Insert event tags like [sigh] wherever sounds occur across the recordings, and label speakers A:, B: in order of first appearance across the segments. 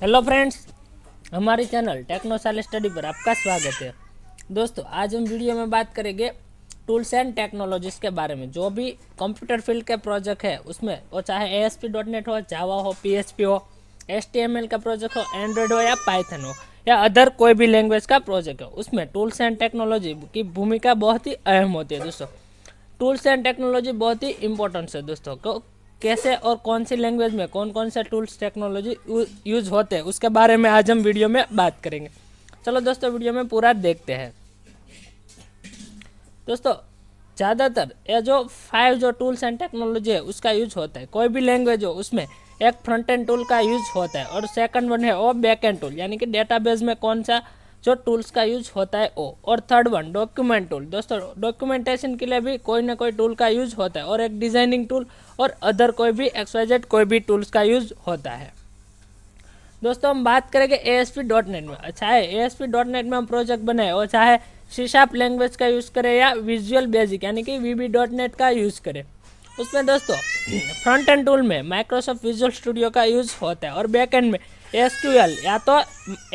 A: hello friends हमारे channel टेक्नोसाल study पर आपका स्वागत है दोस्तों आज हम वीडियो में बात करेंगे टूल्स एंड टेक्नोलॉजीज़ के बारे में जो भी कंप्यूटर फील्ड के प्रोजेक्ट है उसमें वो चाहे A S P dot net हो जावा हो पी हो एस का प्रोजेक्ट हो एंड्रॉयड हो या पाइथन हो या अदर कोई भी लैंग्वेज का प्रोजेक्ट हो उसमें टूल्स एंड टेक्नोलॉजी की भूमिका बहुत ही अहम होती है दोस्तों टूल्स एंड टेक्नोलॉजी बहुत ही इंपॉर्टेंट है दोस्तों को कैसे और कौन सी लैंग्वेज में कौन कौन से टूल्स टेक्नोलॉजी यूज होते हैं उसके बारे में आज हम वीडियो में बात करेंगे चलो दोस्तों वीडियो में पूरा देखते हैं दोस्तों ज़्यादातर ये जो फाइव जो टूल्स एंड टेक्नोलॉजी है उसका यूज होता है कोई भी लैंग्वेज हो उसमें एक फ्रंट एंड टूल का यूज होता है और सेकंड वन है वो बैक एंड टूल यानी कि डेटाबेस में कौन सा जो टूल्स का यूज होता है वो और थर्ड वन डॉक्यूमेंट टूल दोस्तों डॉक्यूमेंटेशन के लिए भी कोई ना कोई टूल का यूज होता है और एक डिजाइनिंग टूल और अदर कोई भी एक्सवाइजेड कोई भी टूल्स का यूज होता है दोस्तों हम बात करेंगे A S P dot net में अच्छा है ए में हम प्रोजेक्ट बनाए और चाहे शीशाप लैंग्वेज का यूज़ करें या विजुअल बेसिक यानी कि वी बी डॉट नेट का यूज़ करें उसमें दोस्तों फ्रंट एंड टूल में माइक्रोसॉफ्ट विजुअल स्टूडियो का यूज़ होता है और बैक एंड में एस क्यू एल या तो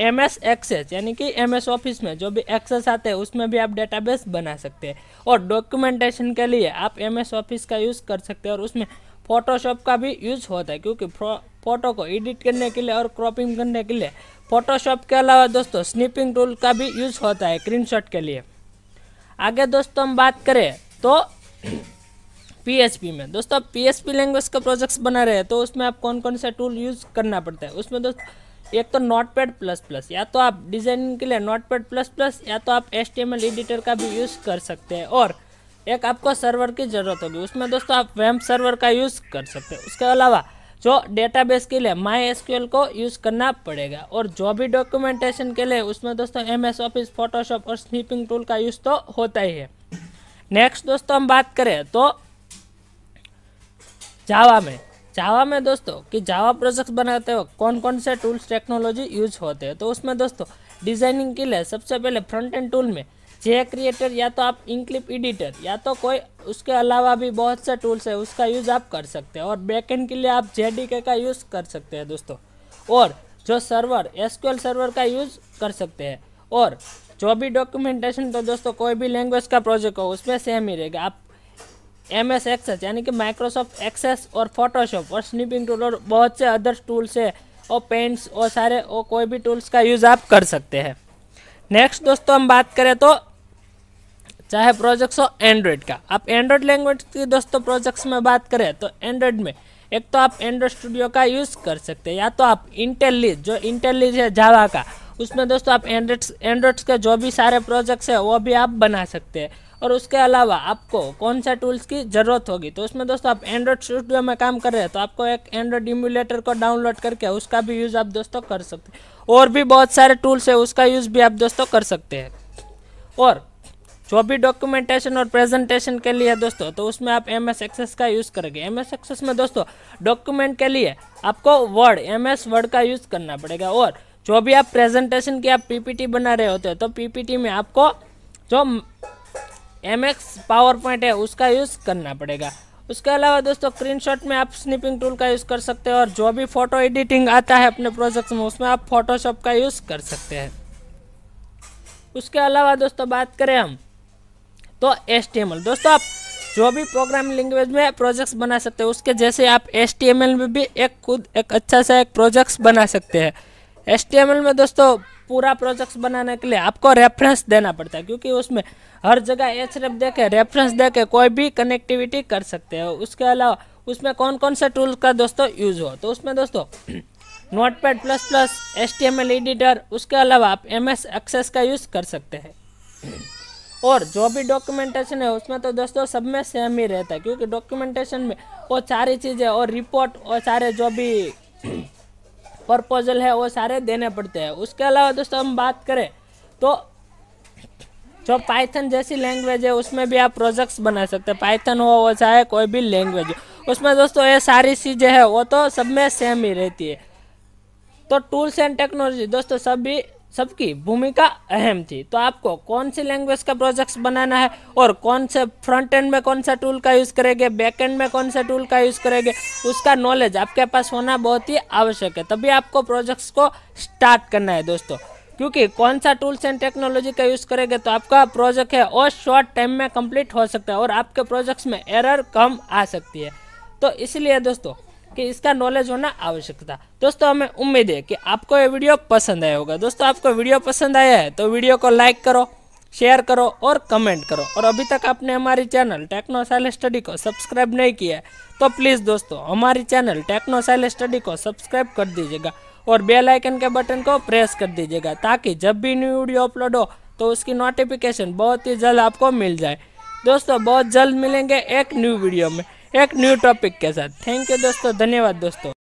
A: एम एस एक्सेस यानी कि एम एस ऑफिस में जो भी एक्सेस आते हैं उसमें भी आप डेटाबेस बना सकते हैं और डॉक्यूमेंटेशन के लिए आप एम एस ऑफिस का यूज़ कर सकते हैं और उसमें फोटोशॉप का भी यूज़ होता है क्योंकि फोटो को एडिट करने के लिए और क्रॉपिंग करने के लिए फोटोशॉप के अलावा दोस्तों स्निपिंग टूल का भी यूज़ होता है शॉट के लिए आगे दोस्तों हम बात करें तो पीएचपी में दोस्तों आप पी लैंग्वेज का प्रोजेक्ट्स बना रहे हैं तो उसमें आप कौन कौन सा टूल यूज़ करना पड़ता है उसमें दोस्तों एक तो नोट पैड प्लस प्लस या तो आप डिजाइनिंग के लिए नोट पैड प्लस प्लस या तो आप एस एडिटर का भी यूज़ कर सकते हैं और एक आपको सर्वर की ज़रूरत होगी उसमें दोस्तों आप वेम सर्वर का यूज़ कर सकते हैं उसके अलावा जो डेटाबेस के लिए माई एस को यूज़ करना पड़ेगा और जो भी डॉक्यूमेंटेशन के लिए उसमें दोस्तों एम एस ऑफिस फोटोशॉप और स्नीपिंग टूल का यूज़ तो होता ही है नेक्स्ट दोस्तों हम बात करें तो जावा में जावा में दोस्तों कि जावा प्रोजेक्ट बनाते वक्त कौन कौन से टूल्स टेक्नोलॉजी यूज होते हैं तो उसमें दोस्तों डिजाइनिंग के लिए सबसे पहले फ्रंट एंड टूल में जे क्रिएटर या तो आप इंक्लिप एडिटर या तो कोई उसके अलावा भी बहुत से टूल्स है उसका यूज़ आप कर सकते हैं और बैक एंड के लिए आप जे का यूज़ कर सकते हैं दोस्तों और जो सर्वर एसक्यूएल सर्वर का यूज़ कर सकते हैं और जो भी डॉक्यूमेंटेशन तो दोस्तों कोई भी लैंग्वेज का प्रोजेक्ट हो उसमें सेम ही रहेगा आप एम एस एक्सेस यानी कि माइक्रोसॉफ्ट एक्सेस और फोटोशॉप और स्निपिंग टूल और बहुत से अदर टूल्स है और पेंट्स और सारे और कोई भी टूल्स का यूज़ आप कर सकते हैं नेक्स्ट दोस्तों हम बात करें तो चाहे प्रोजेक्ट्स हो एंड्रॉयड का आप एंड्रॉयड लैंग्वेज की दोस्तों प्रोजेक्ट्स में बात करें तो एंड्रॉयड में एक तो आप एंड्रॉयड स्टूडियो का यूज़ कर सकते हैं या तो आप इंटेलिज जो इंटेलिज है जावा का उसमें दोस्तों आप एंड्रॉइड एंड्रॉइड्स के जो भी सारे प्रोजेक्ट्स हैं वो भी आप बना सकते हैं और उसके अलावा आपको कौन सा टूल्स की ज़रूरत होगी तो उसमें दोस्तों आप एंड्रॉयड स्टूडियो में काम कर रहे हैं तो आपको एक एंड्रॉयड इम्यूलेटर को डाउनलोड करके उसका भी यूज़ आप दोस्तों कर सकते हैं और भी बहुत सारे टूल्स है उसका यूज़ भी आप दोस्तों कर सकते हैं और जो भी डॉक्यूमेंटेशन और प्रेजेंटेशन के लिए दोस्तों तो उसमें आप एम एस एक्सेस का यूज़ करेंगे एम एस एक्सेस में दोस्तों डॉक्यूमेंट के लिए आपको वर्ड एम एस वर्ड का यूज़ करना पड़ेगा और जो भी आप प्रेजेंटेशन की आप पीपीटी बना रहे होते हो तो पीपीटी में आपको जो एम एक्स पावर पॉइंट है उसका यूज़ करना पड़ेगा उसके अलावा दोस्तों शॉट में आप स्निपिंग टूल का यूज़ कर सकते हैं और जो भी फ़ोटो एडिटिंग आता है अपने प्रोजेक्ट्स में उसमें आप फोटोशॉप का यूज़ कर सकते हैं उसके अलावा दोस्तों बात करें हम तो एस दोस्तों आप जो भी प्रोग्राम लैंग्वेज में प्रोजेक्ट्स बना सकते हैं उसके जैसे आप एस में भी एक खुद एक अच्छा सा एक प्रोजेक्ट्स बना सकते हैं एस में दोस्तों पूरा प्रोजेक्ट बनाने के लिए आपको रेफरेंस देना पड़ता है क्योंकि उसमें हर जगह एच रेफ दे के रेफरेंस दे के कोई भी कनेक्टिविटी कर सकते हो उसके अलावा उसमें कौन कौन से टूल का दोस्तों यूज़ हो तो उसमें दोस्तों notepad plus plus S T M L editor उसके अलावा आप एम एस एक्सेस का यूज़ कर सकते हैं [clears throat] और जो भी डॉक्यूमेंटेशन है उसमें तो दोस्तों सब में सेम ही रहता है क्योंकि डॉक्यूमेंटेशन में वो सारी चीज़ें और रिपोर्ट और सारे जो भी [clears throat] प्रपोजल है वो सारे देने पड़ते हैं उसके अलावा दोस्तों हम बात करें तो जो पाइथन जैसी लैंग्वेज है उसमें भी आप प्रोजेक्ट्स बना सकते हैं पाइथन हो वो चाहे कोई भी लैंग्वेज हो उसमें दोस्तों ये सारी चीज़ें हैं वो तो सब में सेम ही रहती है तो टूल्स एंड टेक्नोलॉजी दोस्तों सभी सबकी भूमिका अहम थी तो आपको कौन सी लैंग्वेज का प्रोजेक्ट्स बनाना है और कौन से फ्रंट एंड में कौन सा टूल का यूज़ करेंगे बैक एंड में कौन सा टूल का यूज़ करेंगे उसका नॉलेज आपके पास होना बहुत ही आवश्यक है तभी आपको प्रोजेक्ट्स को स्टार्ट करना है दोस्तों क्योंकि कौन सा टूल्स एंड टेक्नोलॉजी का यूज़ करेंगे तो आपका प्रोजेक्ट है और शॉर्ट टाइम में कम्प्लीट हो सकता है और आपके प्रोजेक्ट्स में एरर कम आ सकती है तो इसलिए दोस्तों कि इसका नॉलेज होना आवश्यक था दोस्तों हमें उम्मीद है कि आपको ये वीडियो पसंद आया होगा दोस्तों आपको वीडियो पसंद आया है तो वीडियो को लाइक करो शेयर करो और कमेंट करो और अभी तक आपने हमारी चैनल टेक्नो साइल स्टडी को सब्सक्राइब नहीं किया है तो प्लीज़ दोस्तों हमारी चैनल टेक्नो साइल स्टडी को सब्सक्राइब कर दीजिएगा और बेल आइकन के बटन को प्रेस कर दीजिएगा ताकि जब भी न्यू वीडियो अपलोड हो तो उसकी नोटिफिकेशन बहुत ही जल्द आपको मिल जाए दोस्तों बहुत जल्द मिलेंगे एक न्यू वीडियो में एक न्यू टॉपिक के साथ थैंक यू दोस्तों धन्यवाद दोस्तों